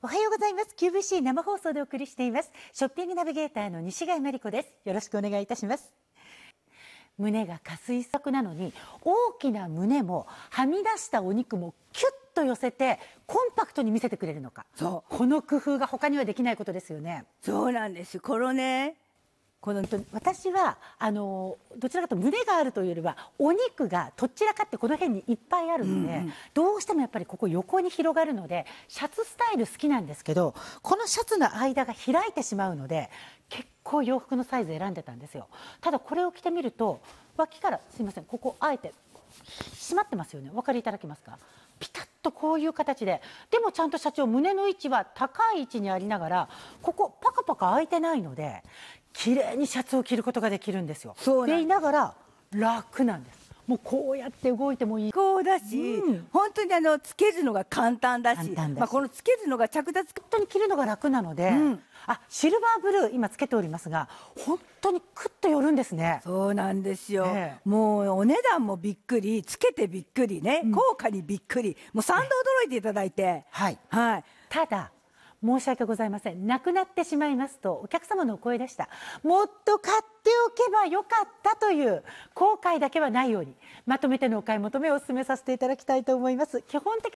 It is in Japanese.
おはようございます QVC 生放送でお送りしていますショッピングナビゲーターの西貝真理子ですよろしくお願いいたします胸が下垂作なのに大きな胸もはみ出したお肉もキュッと寄せてコンパクトに見せてくれるのかそうこの工夫が他にはできないことですよねそうなんですこのねこの私はあのどちらかと胸があるというよりはお肉がどちらかってこの辺にいっぱいあるので、うんうん、どうしてもやっぱりここ横に広がるのでシャツスタイル好きなんですけどこのシャツの間が開いてしまうので結構洋服のサイズ選んでたんですよただこれを着てみると脇からすいませんここあえて締まってますよねお分かりいただけますかピタッとこういう形ででもちゃんと社長胸の位置は高い位置にありながらこことか空いてないので綺麗にシャツを着ることができるんですよで言いながら楽なんですもうこうやって動いてもいいこうだし、うん、本当にあのつけるのが簡単だしまあ、このつけるのが着脱本当に着るのが楽なので、うん、あシルバーブルー今つけておりますが本当にクッと寄るんですねそうなんですよ、ね、もうお値段もびっくりつけてびっくりね、うん、効果にびっくりもう賛度驚いていただいて、はい、はい、ただ申し訳ございませんなくなってしまいますとお客様のお声でしたもっと買っておけばよかったという後悔だけはないようにまとめてのお買い求めをお勧めさせていただきたいと思います基本的